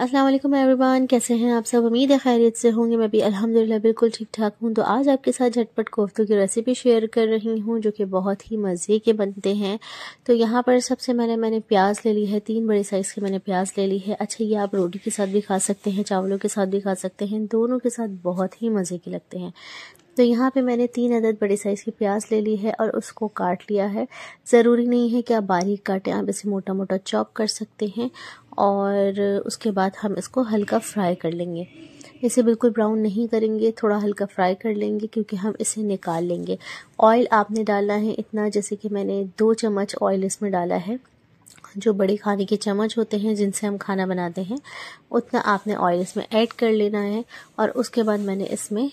अस्सलाम वालेकुम एवरीवन कैसे हैं आप सब उम्मीद है खैरियत से होंगे मैं भी अल्हम्दुलिल्लाह बिल्कुल ठीक ठाक हूँ तो आज आपके साथ झटपट कोफ्तों की रेसिपी शेयर कर रही हूँ जो कि बहुत ही मज़े के बनते हैं तो यहाँ पर सबसे मैंने मैंने प्याज ले ली है तीन बड़े साइज़ के मैंने प्याज ले ली है अच्छा ये आप रोटी के साथ भी खा सकते हैं चावलों के साथ भी खा सकते हैं दोनों के साथ बहुत ही मज़े के लगते हैं तो यहाँ पे मैंने तीन अदद बड़े साइज़ की प्याज ले ली है और उसको काट लिया है ज़रूरी नहीं है कि आप बारीक काटें आप इसे मोटा मोटा चॉप कर सकते हैं और उसके बाद हम इसको हल्का फ्राई कर लेंगे इसे बिल्कुल ब्राउन नहीं करेंगे थोड़ा हल्का फ्राई कर लेंगे क्योंकि हम इसे निकाल लेंगे ऑयल आपने डालना है इतना जैसे कि मैंने दो चम्मच ऑयल इसमें डाला है जो बड़े खाने के चम्मच होते हैं जिनसे हम खाना बनाते हैं उतना आपने ऑयल इसमें ऐड कर लेना है और उसके बाद मैंने इसमें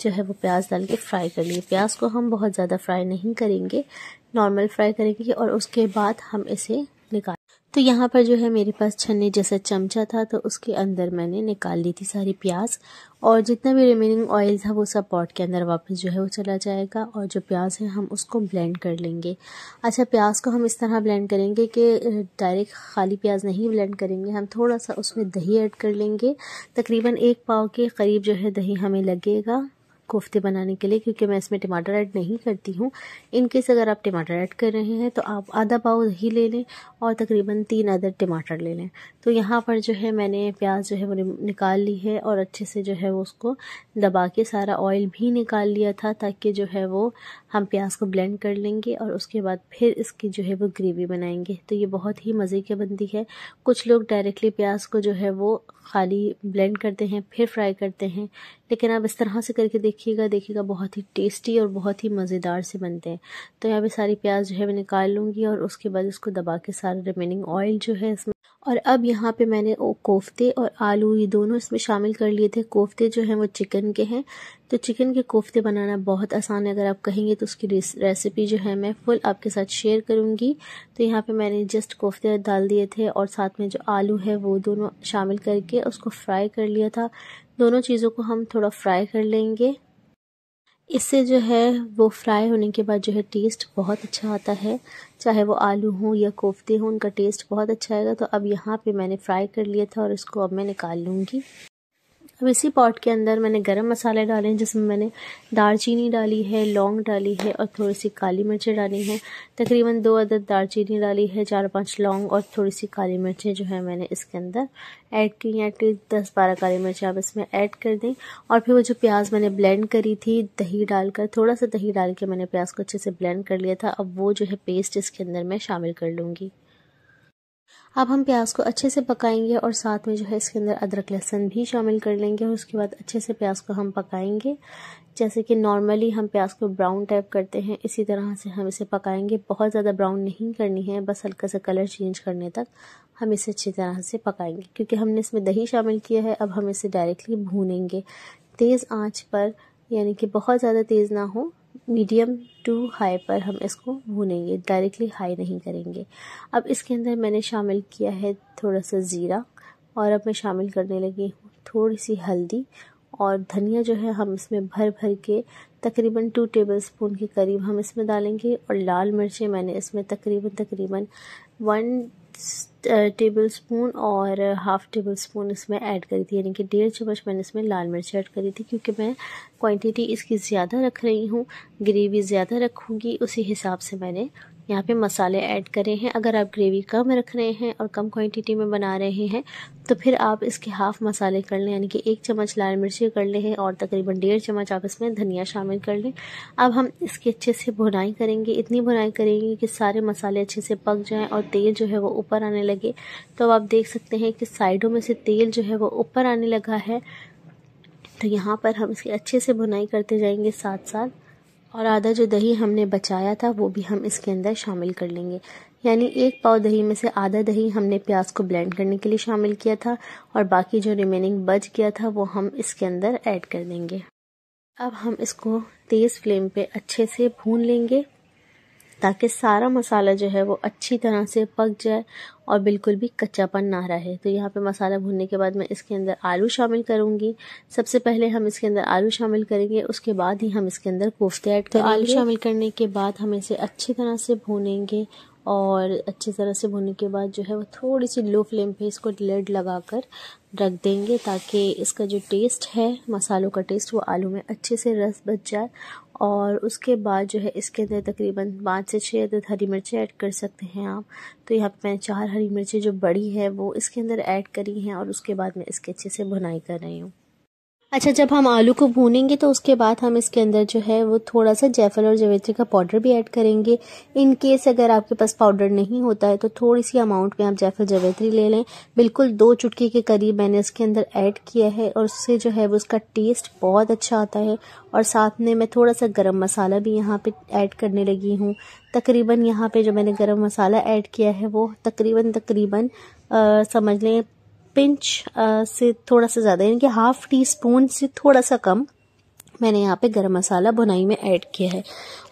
जो है वो प्याज डाल के फ्राई कर लिए प्याज को हम बहुत ज़्यादा फ्राई नहीं करेंगे नॉर्मल फ्राई करेंगे और उसके बाद हम इसे निकाल तो यहाँ पर जो है मेरे पास छन्नी जैसा चमचा था तो उसके अंदर मैंने निकाल ली थी सारी प्याज और जितना भी रिमेनिंग ऑयल था वो सब पॉट के अंदर वापस जो है वो चला जाएगा और जो प्याज है हम उसको ब्लेंड कर लेंगे अच्छा प्याज को हम इस तरह ब्लेंड करेंगे कि डायरेक्ट खाली प्याज नहीं ब्लेंड करेंगे हम थोड़ा सा उसमें दही ऐड कर लेंगे तकरीबन एक पाव के करीब जो है दही हमें लगेगा कोफ्ते बनाने के लिए क्योंकि मैं इसमें टमाटर ऐड नहीं करती हूँ इनकेस अगर आप टमाटर ऐड कर रहे हैं तो आप आधा पाव दही ले लें और तकरीबन तीन अदर टमाटर ले लें तो यहाँ पर जो है मैंने प्याज जो है वो निकाल ली है और अच्छे से जो है वो उसको दबा के सारा ऑयल भी निकाल लिया था ताकि जो है वो हम प्याज को ब्लेंड कर लेंगे और उसके बाद फिर इसकी जो है वो ग्रेवी बनाएंगे तो ये बहुत ही मज़े की बनती है कुछ लोग डायरेक्टली प्याज को जो है वो खाली ब्लेंड करते हैं फिर फ्राई करते हैं लेकिन आप इस तरह से करके देख देखिएगा देखिएगा बहुत ही टेस्टी और बहुत ही मज़ेदार से बनते हैं तो यहाँ पे सारी प्याज जो है मैं निकाल लूँगी और उसके बाद उसको दबा के सारा रिमेनिंग ऑयल जो है इसमें और अब यहाँ पे मैंने कोफ्ते और आलू ये दोनों इसमें शामिल कर लिए थे कोफ्ते जो हैं वो चिकन के हैं तो चिकन के कोफ्ते बनाना बहुत आसान है अगर आप कहेंगे तो उसकी रेसिपी जो है मैं फुल आपके साथ शेयर करूँगी तो यहाँ पे मैंने जस्ट कोफ्ते डाल दिए थे और साथ में जो आलू है वो दोनों शामिल करके उसको फ्राई कर लिया था दोनों चीज़ों को हम थोड़ा फ्राई कर लेंगे इससे जो है वो फ्राई होने के बाद जो है टेस्ट बहुत अच्छा आता है चाहे वो आलू हों या कोफ्ते हों उनका टेस्ट बहुत अच्छा आएगा तो अब यहाँ पे मैंने फ्राई कर लिया था और इसको अब मैं निकाल लूँगी अब तो इसी पॉट के अंदर मैंने गरम मसाले डाले हैं जिसमें मैंने दालचीनी डाली है लौंग डाली है और थोड़ी सी काली मिर्चें डाली हैं तकरीबन दो अदद दालचीनी डाली है चार पांच लौंग और थोड़ी सी काली मिर्चें जो है मैंने इसके अंदर ऐड की या एटलीस्ट दस बारह काली मिर्चें आप इसमें ऐड कर दें और फिर वो जो प्याज मैंने ब्लेंड करी थी दही डालकर थोड़ा सा दही डाल के मैंने प्याज को अच्छे से ब्लेंड कर लिया था अब वो जो है पेस्ट इसके अंदर मैं शामिल कर लूँगी अब हम प्याज को अच्छे से पकाएंगे और साथ में जो है इसके अंदर अदरक लहसुन भी शामिल कर लेंगे और उसके बाद अच्छे से प्याज को हम पकाएंगे जैसे कि नॉर्मली हम प्याज को ब्राउन टाइप करते हैं इसी तरह से हम इसे पकाएंगे बहुत ज़्यादा ब्राउन नहीं करनी है बस हल्का सा कलर चेंज करने तक हम इसे अच्छी तरह से पकाएंगे क्योंकि हमने इसमें दही शामिल किया है अब हम इसे डायरेक्टली भूनेंगे तेज़ आँच पर यानी कि बहुत ज़्यादा तेज़ ना हो मीडियम टू हाई पर हम इसको भूनेंगे डायरेक्टली हाई नहीं करेंगे अब इसके अंदर मैंने शामिल किया है थोड़ा सा ज़ीरा और अब मैं शामिल करने लगी हूँ थोड़ी सी हल्दी और धनिया जो है हम इसमें भर भर के तकरीबन टू टेबल स्पून के करीब हम इसमें डालेंगे और लाल मिर्चें मैंने इसमें तकरीबन तकरीबन वन टेबल स्पून और हाफ़ टेबल स्पून इसमें ऐड करी थी यानी कि डेढ़ चम्मच मैंने इसमें लाल मिर्च ऐड करी थी क्योंकि मैं क्वांटिटी इसकी ज़्यादा रख रही हूँ ग्रेवी ज़्यादा रखूँगी उसी हिसाब से मैंने यहाँ पे मसाले ऐड करे हैं अगर आप ग्रेवी कम रख रहे हैं और कम क्वांटिटी में बना रहे हैं तो फिर आप इसके हाफ मसाले कर लें यानी कि एक चम्मच लाल मिर्ची कर लें और तकरीबन डेढ़ चम्मच आप इसमें धनिया शामिल कर लें अब हम इसकी अच्छे से भुनाई करेंगे इतनी भुनाई करेंगे कि सारे मसाले अच्छे से पक जाएं और तेल जो है वो ऊपर आने लगे तो अब आप देख सकते हैं कि साइडों में से तेल जो है वो ऊपर आने लगा है तो यहाँ पर हम इसकी अच्छे से भुनाई करते जाएंगे साथ साथ और आधा जो दही हमने बचाया था वो भी हम इसके अंदर शामिल कर लेंगे यानी एक पाव दही में से आधा दही हमने प्याज को ब्लेंड करने के लिए शामिल किया था और बाकी जो रिमेनिंग बच गया था वो हम इसके अंदर ऐड कर देंगे अब हम इसको तेज़ फ्लेम पे अच्छे से भून लेंगे ताकि सारा मसाला जो है वो अच्छी तरह से पक जाए और बिल्कुल भी कच्चापन ना रहे तो यहाँ पे मसाला भूनने के बाद मैं इसके अंदर आलू शामिल करूँगी सबसे पहले हम इसके अंदर आलू शामिल करेंगे उसके बाद ही हम इसके अंदर कोफ्ते ऐड करेंगे तो आलू शामिल करने के बाद हम इसे अच्छी तरह से भूनेंगे और अच्छी तरह से भुनने के बाद जो है वो थोड़ी सी लो फ्लेम पे इसको लेड लगा कर रख देंगे ताकि इसका जो टेस्ट है मसालों का टेस्ट वो आलू में अच्छे से रस बच जाए और उसके बाद जो है इसके अंदर तकरीबन पाँच से छः अदद हरी मिर्चें ऐड कर सकते हैं आप तो यहाँ पर मैंने चार हरी मिर्चें जो बड़ी है वो इसके अंदर ऐड करी हैं और उसके बाद मैं इसके अच्छे से भुनाई कर रही हूँ अच्छा जब हम आलू को भूनेंगे तो उसके बाद हम इसके अंदर जो है वो थोड़ा सा जैफल और जवेत्री का पाउडर भी ऐड करेंगे इन केस अगर आपके पास पाउडर नहीं होता है तो थोड़ी सी अमाउंट में आप जैफल जवेत्री ले लें बिल्कुल दो चुटकी के करीब मैंने इसके अंदर ऐड किया है और उससे जो है वो उसका टेस्ट बहुत अच्छा आता है और साथ में मैं थोड़ा सा गर्म मसाला भी यहाँ पर ऐड करने लगी हूँ तकरीबन यहाँ पर जो मैंने गर्म मसाला ऐड किया है वो तकरीबन तकरीबन समझ लें पिंच से थोड़ा सा ज़्यादा यानी कि हाफ टी स्पून से थोड़ा सा कम मैंने यहाँ पे गरम मसाला बुनाई में ऐड किया है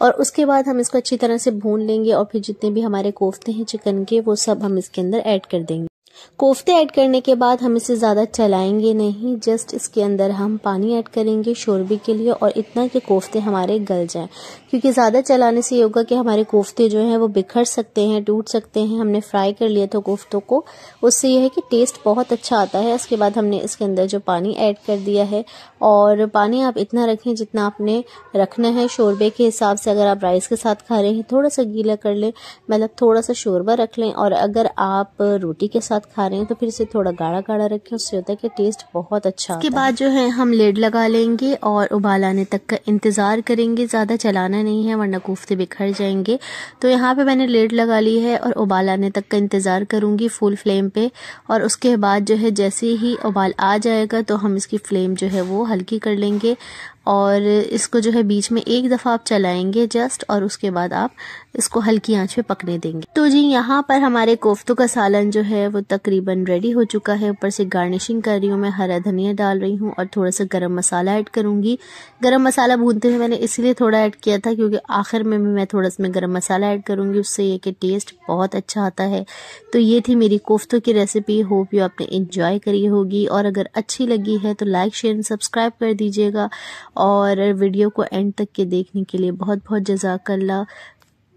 और उसके बाद हम इसको अच्छी तरह से भून लेंगे और फिर जितने भी हमारे कोफ्ते हैं चिकन के वो सब हम इसके अंदर ऐड कर देंगे कोफ्ते ऐड करने के बाद हम इसे ज़्यादा चलाएंगे नहीं जस्ट इसके अंदर हम पानी ऐड करेंगे शोरबे के लिए और इतना कि कोफ्ते हमारे गल जाएं क्योंकि ज़्यादा चलाने से ये होगा कि हमारे कोफ्ते जो हैं वो बिखर सकते हैं टूट सकते हैं हमने फ्राई कर लिया था कोफ्तों को उससे यह है कि टेस्ट बहुत अच्छा आता है उसके बाद हमने इसके अंदर जो पानी ऐड कर दिया है और पानी आप इतना रखें जितना आपने रखना है शोरबे के हिसाब से अगर आप राइस के साथ खा रहे हैं थोड़ा सा गीला कर लें मतलब थोड़ा सा शोरबा रख लें और अगर आप रोटी के साथ साथ खा रहे हूँ तो फिर इसे थोड़ा गाढ़ा गाढ़ा रखें उससे होता है कि टेस्ट बहुत अच्छा उसके बाद जो है हम लेड लगा लेंगे और उबाल आने तक का इंतज़ार करेंगे ज़्यादा चलाना नहीं है वरना कोफ्ते बिखर जाएंगे तो यहाँ पे मैंने लेड लगा ली है और उबाल आने तक का इंतज़ार करूंगी फुल फ्लेम पे और उसके बाद जो है जैसे ही उबाल आ जाएगा तो हम इसकी फ्लेम जो है वो हल्की कर लेंगे और इसको जो है बीच में एक दफ़ा आप चलाएंगे जस्ट और उसके बाद आप इसको हल्की आंच पे पकने देंगे तो जी यहाँ पर हमारे कोफ्तों का सालन जो है वो तकरीबन रेडी हो चुका है ऊपर से गार्निशिंग कर रही हूँ मैं हरा धनिया डाल रही हूँ और थोड़ा सा गर्म मसाला ऐड करूँगी गर्म मसाला भूनते हुए मैंने इसलिए थोड़ा ऐड किया था क्योंकि आखिर में भी मैं थोड़ा सा गर्म मसाला ऐड करूँगी उससे ये कि टेस्ट बहुत अच्छा आता है तो ये थी मेरी कोफ्तों की रेसिपी होप यू आपने इंजॉय करी होगी और अगर अच्छी लगी है तो लाइक शेयर सब्सक्राइब कर दीजिएगा और वीडियो को एंड तक के देखने के लिए बहुत बहुत जजाकल्ला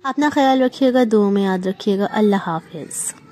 अपना ख्याल रखिएगा दो में याद रखिएगा अल्लाह हाफिज़